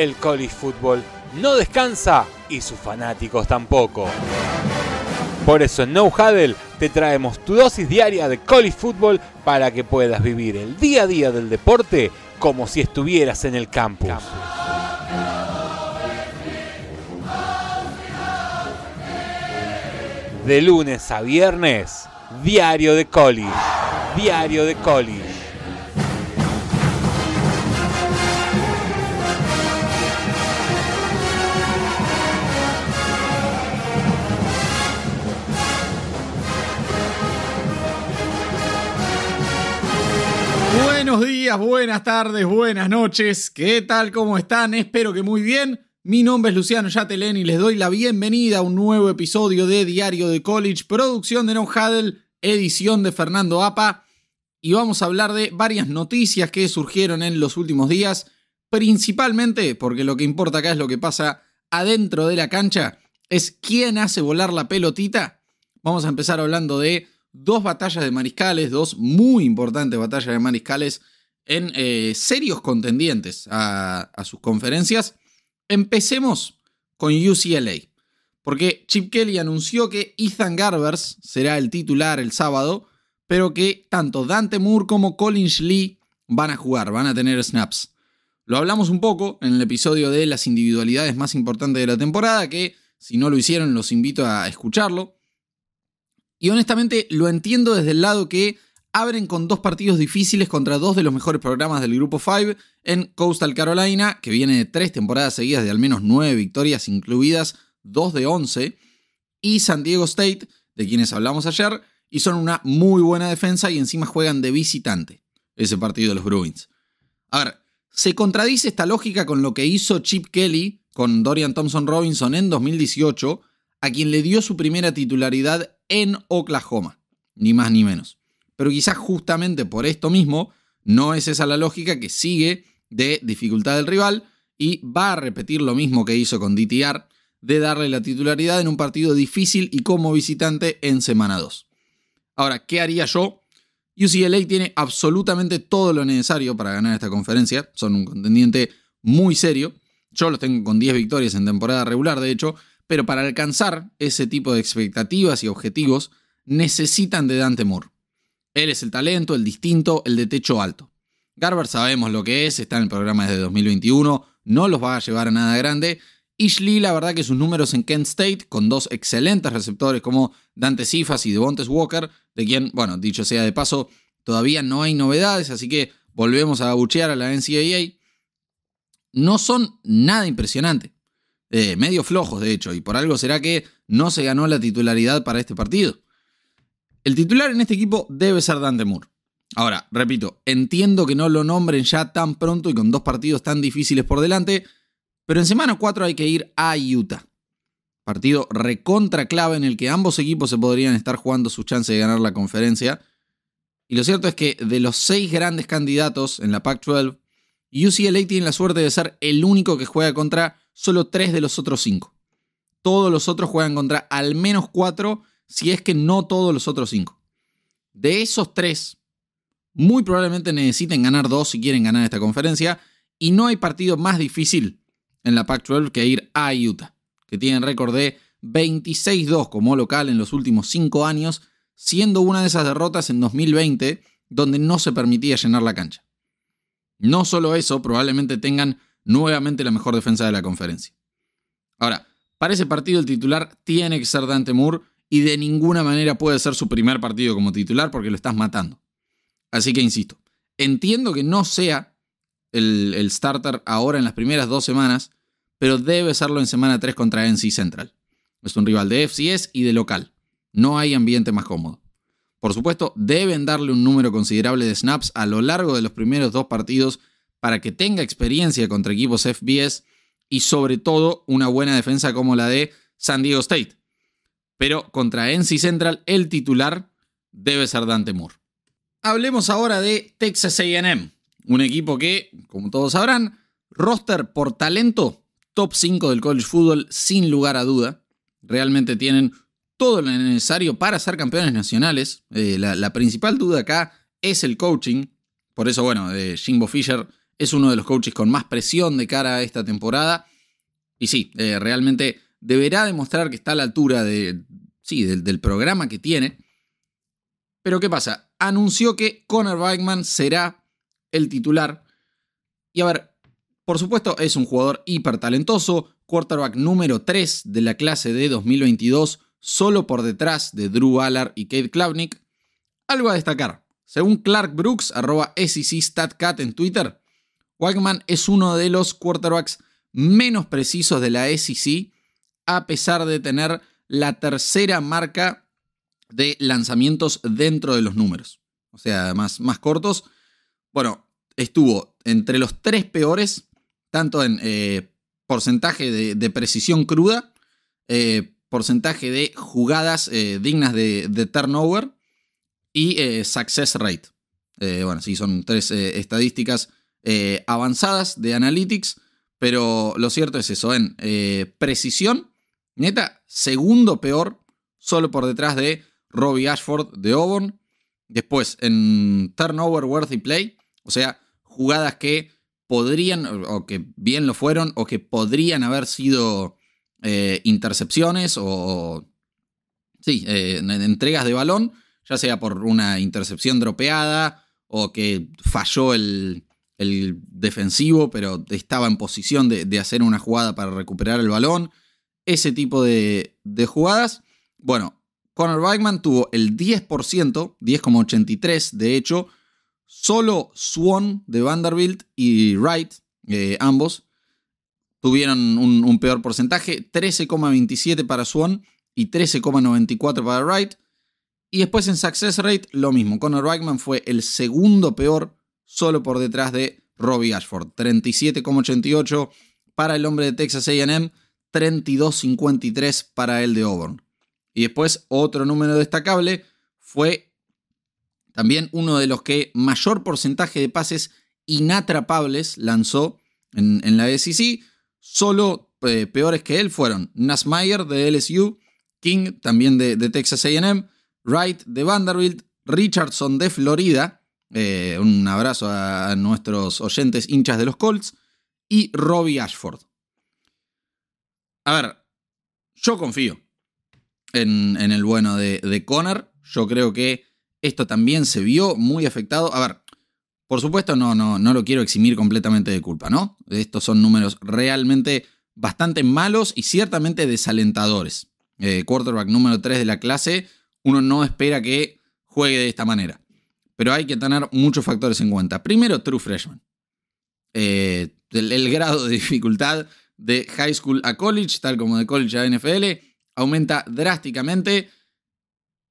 El college football no descansa y sus fanáticos tampoco. Por eso en No Huddle te traemos tu dosis diaria de college football para que puedas vivir el día a día del deporte como si estuvieras en el campo. De lunes a viernes, diario de college. Diario de college. buenas tardes, buenas noches. ¿Qué tal? ¿Cómo están? Espero que muy bien. Mi nombre es Luciano Yatelén y les doy la bienvenida a un nuevo episodio de Diario de College, producción de No Haddle, edición de Fernando Apa. Y vamos a hablar de varias noticias que surgieron en los últimos días, principalmente porque lo que importa acá es lo que pasa adentro de la cancha, es quién hace volar la pelotita. Vamos a empezar hablando de dos batallas de mariscales, dos muy importantes batallas de mariscales en eh, serios contendientes a, sus conferencias. Empecemos con UCLA, porque Chip Kelly anunció que Ethan Garbers será el titular el sábado, pero que tanto Dante Moore como Collins Lee van a jugar, van a tener snaps. Lo hablamos un poco en el episodio de las individualidades más importantes de la temporada, que si no lo hicieron los invito a escucharlo. Y honestamente lo entiendo desde el lado que abren con dos partidos difíciles contra dos de los mejores programas del Grupo 5 en Coastal Carolina, que viene de tres temporadas seguidas de al menos nueve victorias, incluidas dos de once, y San Diego State, de quienes hablamos ayer, y son una muy buena defensa y encima juegan de visitante ese partido de los Bruins. A ver, se contradice esta lógica con lo que hizo Chip Kelly con Dorian Thompson Robinson en 2018, a quien le dio su primera titularidad en Oklahoma, ni más ni menos pero quizás justamente por esto mismo no es esa la lógica que sigue de dificultad del rival y va a repetir lo mismo que hizo con DTR de darle la titularidad en un partido difícil y como visitante en semana 2. Ahora, ¿qué haría yo? UCLA tiene absolutamente todo lo necesario para ganar esta conferencia, son un contendiente muy serio, yo los tengo con 10 victorias en temporada regular, de hecho, pero para alcanzar ese tipo de expectativas y objetivos necesitan de Dante Moore. Él es el talento, el distinto, el de techo alto. Garber sabemos lo que es, está en el programa desde 2021, no los va a llevar a nada grande. Ishley, la verdad que sus números en Kent State, con dos excelentes receptores como Dante Cifas y Devontes Walker, de quien, bueno, dicho sea de paso, todavía no hay novedades, así que volvemos a abuchear a la NCAA, no son nada impresionante. Eh, medio flojos, de hecho, y por algo será que no se ganó la titularidad para este partido. El titular en este equipo debe ser Dante Moore. Ahora, repito, entiendo que no lo nombren ya tan pronto y con dos partidos tan difíciles por delante, pero en semana 4 hay que ir a Utah. Partido recontra clave en el que ambos equipos se podrían estar jugando su chance de ganar la conferencia. Y lo cierto es que de los seis grandes candidatos en la Pac-12, UCLA tiene la suerte de ser el único que juega contra solo tres de los otros cinco. Todos los otros juegan contra al menos cuatro si es que no todos los otros cinco. De esos tres, muy probablemente necesiten ganar dos si quieren ganar esta conferencia, y no hay partido más difícil en la Pac-12 que ir a Utah, que tienen récord de 26-2 como local en los últimos cinco años, siendo una de esas derrotas en 2020 donde no se permitía llenar la cancha. No solo eso, probablemente tengan nuevamente la mejor defensa de la conferencia. Ahora, para ese partido el titular tiene que ser Dante Moore, y de ninguna manera puede ser su primer partido como titular porque lo estás matando. Así que insisto, entiendo que no sea el, el starter ahora en las primeras dos semanas, pero debe serlo en semana 3 contra NC Central. Es un rival de FCS y de local. No hay ambiente más cómodo. Por supuesto, deben darle un número considerable de snaps a lo largo de los primeros dos partidos para que tenga experiencia contra equipos FBS y sobre todo una buena defensa como la de San Diego State, pero contra NC Central el titular debe ser Dante Moore. Hablemos ahora de Texas AM, un equipo que, como todos sabrán, roster por talento, top 5 del college football sin lugar a duda. Realmente tienen todo lo necesario para ser campeones nacionales. Eh, la, principal duda acá es el coaching. Por eso, bueno, eh, Jimbo Fisher es uno de los coaches con más presión de cara a esta temporada. Y sí, eh, realmente deberá demostrar que está a la altura de, sí, del, programa que tiene. Pero ¿qué pasa? Anunció que Conor Wagman será el titular. Y a ver, por supuesto es un jugador hipertalentoso. talentoso, quarterback número 3 de la clase de 2022, solo por detrás de Drew Allard y Kate Klavnik. Algo a destacar. Según Clark Brooks, arroba e StatCat en Twitter, Wagman es uno de los quarterbacks menos precisos de la SEC a pesar de tener la tercera marca de lanzamientos dentro de los números. O sea, más, más cortos. Bueno, estuvo entre los tres peores, tanto en eh, porcentaje de, precisión cruda, eh, porcentaje de jugadas eh, dignas de, de, turnover y success rate. bueno, sí, son tres estadísticas avanzadas de Analytics, pero lo cierto es eso, en precisión Neta, segundo peor, solo por detrás de Robbie Ashford de Auburn. Después, en turnover worthy play, o sea, jugadas que podrían, o que bien lo fueron, o que podrían haber sido eh, intercepciones o, sí, eh, entregas de balón, ya sea por una intercepción dropeada o que falló el, defensivo, pero estaba en posición de, hacer una jugada para recuperar el balón ese tipo de, jugadas. Bueno, Conor Bikeman tuvo el 10%, 10,83 de hecho. Solo Swan de Vanderbilt y Wright, eh, ambos, tuvieron un, peor porcentaje. 13,27 para Swan y 13,94 para Wright. Y después en Success Rate lo mismo. Conor Bikeman fue el segundo peor solo por detrás de Robbie Ashford. 37,88 para el hombre de Texas AM 32-53 para el de Auburn. Y después otro número destacable fue también uno de los que mayor porcentaje de pases inatrapables lanzó en, la SEC. Solo eh, peores que él fueron Meyer de LSU, King también de, Texas AM, Wright de Vanderbilt, Richardson de Florida. Eh, un abrazo a nuestros oyentes hinchas de los Colts. Y Robbie Ashford. A ver, yo confío en, el bueno de, Connor. Yo creo que esto también se vio muy afectado. A ver, por supuesto no, no, no lo quiero eximir completamente de culpa, ¿no? Estos son números realmente bastante malos y ciertamente desalentadores. Eh, quarterback número 3 de la clase, uno no espera que juegue de esta manera. Pero hay que tener muchos factores en cuenta. Primero, true freshman. Eh, el, grado de dificultad de high school a college, tal como de college a NFL, aumenta drásticamente.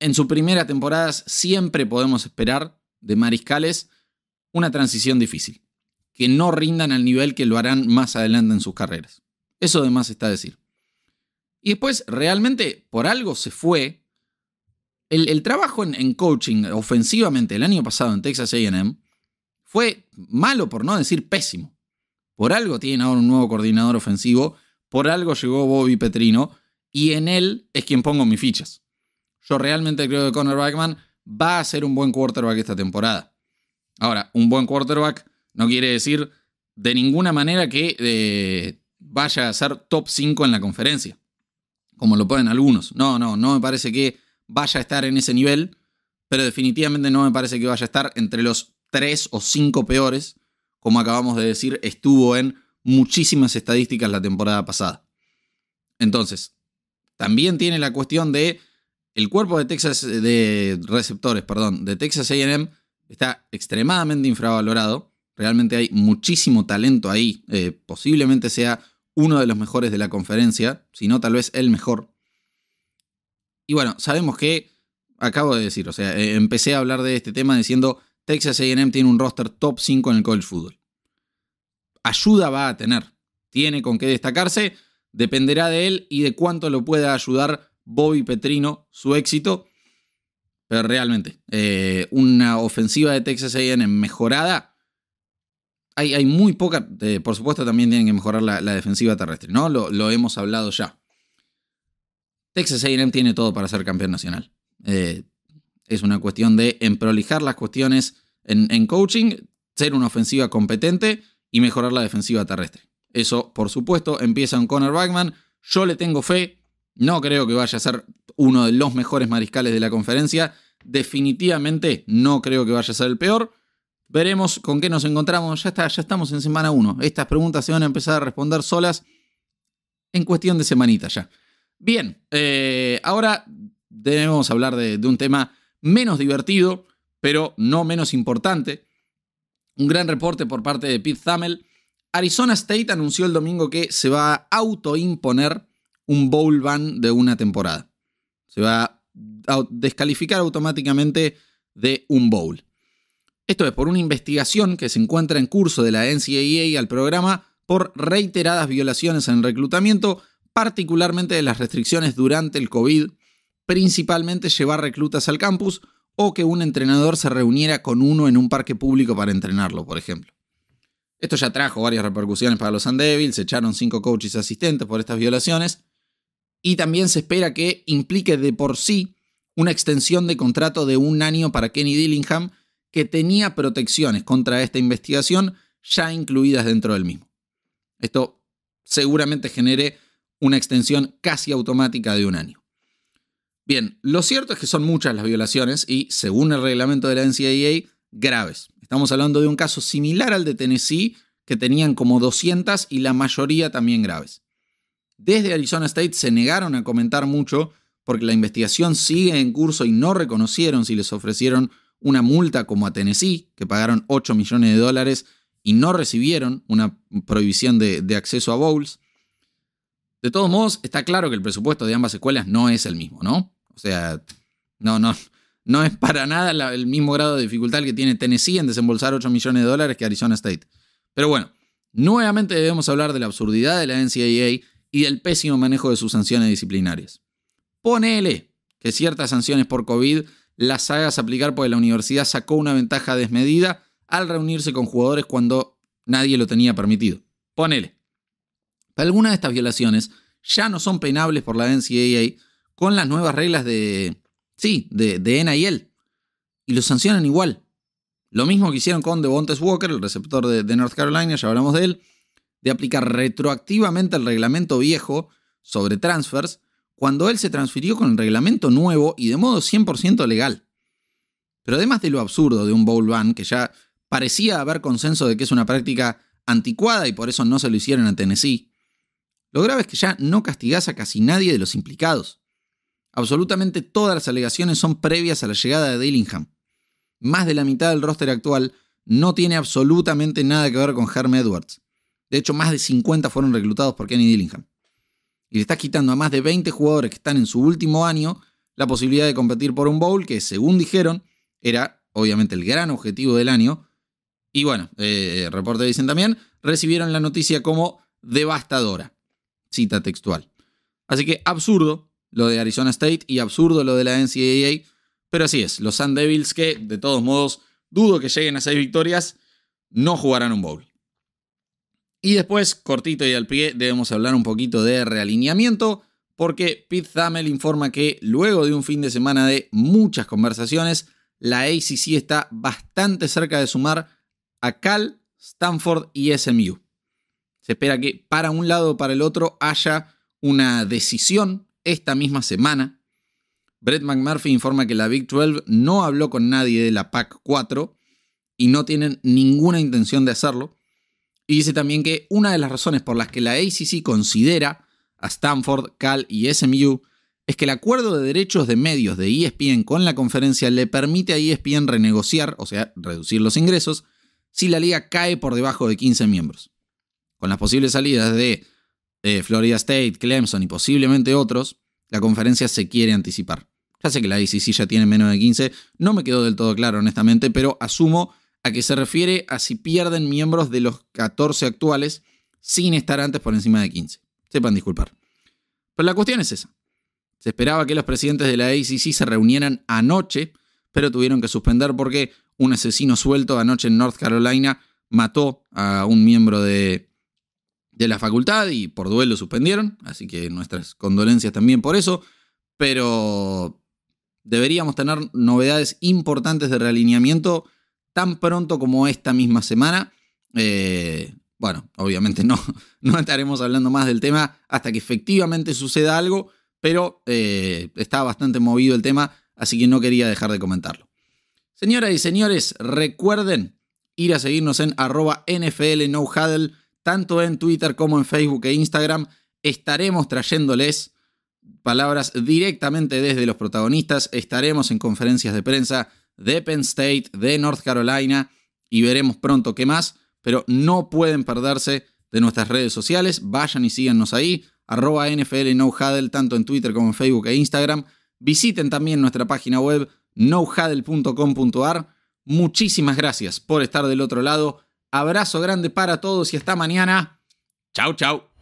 En su primera temporada siempre podemos esperar de mariscales una transición difícil, que no rindan al nivel que lo harán más adelante en sus carreras. Eso además está a decir. Y después, realmente, por algo se fue. El, trabajo en, en, coaching ofensivamente el año pasado en Texas AM fue malo, por no decir pésimo. Por algo tiene ahora un nuevo coordinador ofensivo, por algo llegó Bobby Petrino y en él es quien pongo mis fichas. Yo realmente creo que Connor Backman va a ser un buen quarterback esta temporada. Ahora, un buen quarterback no quiere decir de ninguna manera que eh, vaya a ser top 5 en la conferencia, como lo pueden algunos. No, no, no me parece que vaya a estar en ese nivel, pero definitivamente no me parece que vaya a estar entre los 3 o 5 peores como acabamos de decir, estuvo en muchísimas estadísticas la temporada pasada. Entonces, también tiene la cuestión de el cuerpo de Texas de receptores, perdón, de Texas A&M está extremadamente infravalorado. Realmente hay muchísimo talento ahí. Eh, posiblemente sea uno de los mejores de la conferencia, si no tal vez el mejor. Y bueno, sabemos que acabo de decir, o sea, eh, empecé a hablar de este tema diciendo Texas AM tiene un roster top 5 en el college football. Ayuda va a tener. Tiene con qué destacarse. Dependerá de él y de cuánto lo pueda ayudar Bobby Petrino, su éxito. Pero realmente, eh, una ofensiva de Texas AM mejorada. Hay, muy poca. por supuesto, también tienen que mejorar la, defensiva terrestre, ¿no? Lo, hemos hablado ya. Texas AM tiene todo para ser campeón nacional. Eh, es una cuestión de emprolijar las cuestiones en, coaching, ser una ofensiva competente y mejorar la defensiva terrestre. Eso, por supuesto, empieza en Connor Backman. Yo le tengo fe. No creo que vaya a ser uno de los mejores mariscales de la conferencia. Definitivamente no creo que vaya a ser el peor. Veremos con qué nos encontramos. Ya está, ya estamos en semana 1. Estas preguntas se van a empezar a responder solas en cuestión de semanita ya. Bien, eh, ahora debemos hablar de un tema menos divertido, pero no menos importante. Un gran reporte por parte de Pete Thamel. Arizona State anunció el domingo que se va a autoimponer un bowl ban de una temporada. Se va a descalificar automáticamente de un bowl. Esto es por una investigación que se encuentra en curso de la NCAA al programa por reiteradas violaciones en reclutamiento, particularmente de las restricciones durante el COVID, principalmente llevar reclutas al campus o que un entrenador se reuniera con uno en un parque público para entrenarlo, por ejemplo. Esto ya trajo varias repercusiones para los andevils, se echaron cinco coaches asistentes por estas violaciones y también se espera que implique de por sí una extensión de contrato de un año para Kenny Dillingham que tenía protecciones contra esta investigación ya incluidas dentro del mismo. Esto seguramente genere una extensión casi automática de un año. Bien, lo cierto es que son muchas las violaciones y, según el reglamento de la NCAA, graves. Estamos hablando de un caso similar al de Tennessee, que tenían como 200 y la mayoría también graves. Desde Arizona State se negaron a comentar mucho porque la investigación sigue en curso y no reconocieron si les ofrecieron una multa como a Tennessee, que pagaron 8 millones de dólares y no recibieron una prohibición de, acceso a bowls. De todos modos, está claro que el presupuesto de ambas escuelas no es el mismo, ¿no? O sea, no, no, no es para nada el mismo grado de dificultad que tiene Tennessee en desembolsar 8 millones de dólares que Arizona State. Pero bueno, nuevamente debemos hablar de la absurdidad de la NCAA y del pésimo manejo de sus sanciones disciplinarias. Ponele que ciertas sanciones por COVID las hagas aplicar porque la universidad sacó una ventaja desmedida al reunirse con jugadores cuando nadie lo tenía permitido. Ponele. Algunas de estas violaciones ya no son penables por la NCAA con las nuevas reglas de, sí, de, de NIL. Y lo sancionan igual. Lo mismo que hicieron con Devontes Walker, el receptor de, de North Carolina, ya hablamos de él, de aplicar retroactivamente el reglamento viejo sobre transfers cuando él se transfirió con el reglamento nuevo y de modo 100% legal. Pero además de lo absurdo de un bowl ban, que ya parecía haber consenso de que es una práctica anticuada y por eso no se lo hicieron a Tennessee, lo grave es que ya no castigás a casi nadie de los implicados. Absolutamente todas las alegaciones son previas a la llegada de Dillingham. Más de la mitad del roster actual no tiene absolutamente nada que ver con Herm Edwards. De hecho, más de 50 fueron reclutados por Kenny Dillingham. Y le está quitando a más de 20 jugadores que están en su último año la posibilidad de competir por un bowl que, según dijeron, era obviamente el gran objetivo del año. Y bueno, eh, reporte dicen también, recibieron la noticia como devastadora. Cita textual. Así que absurdo, lo de Arizona State y absurdo lo de la NCAA. Pero así es, los Sun Devils que de todos modos dudo que lleguen a seis victorias, no jugarán un bowl. Y después, cortito y al pie, debemos hablar un poquito de realineamiento, porque Pete Thamel informa que luego de un fin de semana de muchas conversaciones, la ACC está bastante cerca de sumar a Cal, Stanford y SMU. Se espera que para un lado o para el otro haya una decisión esta misma semana. Brett McMurphy informa que la Big 12 no habló con nadie de la PAC 4 y no tienen ninguna intención de hacerlo. Y dice también que una de las razones por las que la ACC considera a Stanford, Cal y SMU es que el acuerdo de derechos de medios de ESPN con la conferencia le permite a ESPN renegociar, o sea, reducir los ingresos, si la liga cae por debajo de 15 miembros. Con las posibles salidas de eh, Florida State, Clemson y posiblemente otros, la conferencia se quiere anticipar. Ya sé que la ACC ya tiene menos de 15, no me quedó del todo claro honestamente, pero asumo a que se refiere a si pierden miembros de los 14 actuales sin estar antes por encima de 15. Sepan disculpar. Pero la cuestión es esa. Se esperaba que los presidentes de la ACC se reunieran anoche, pero tuvieron que suspender porque un asesino suelto anoche en North Carolina mató a un miembro de de la facultad y por duelo suspendieron, así que nuestras condolencias también por eso, pero deberíamos tener novedades importantes de realineamiento tan pronto como esta misma semana. Eh, bueno, obviamente no, no estaremos hablando más del tema hasta que efectivamente suceda algo, pero eh, está bastante movido el tema, así que no quería dejar de comentarlo. Señoras y señores, recuerden ir a seguirnos en arroba NFL no tanto en Twitter como en Facebook e Instagram, estaremos trayéndoles palabras directamente desde los protagonistas, estaremos en conferencias de prensa de Penn State, de North Carolina y veremos pronto qué más, pero no pueden perderse de nuestras redes sociales, vayan y síganos ahí, arroba NFL no tanto en Twitter como en Facebook e Instagram. Visiten también nuestra página web nohuddle.com.ar. Muchísimas gracias por estar del otro lado. Abrazo grande para todos y hasta mañana. Chau, chau.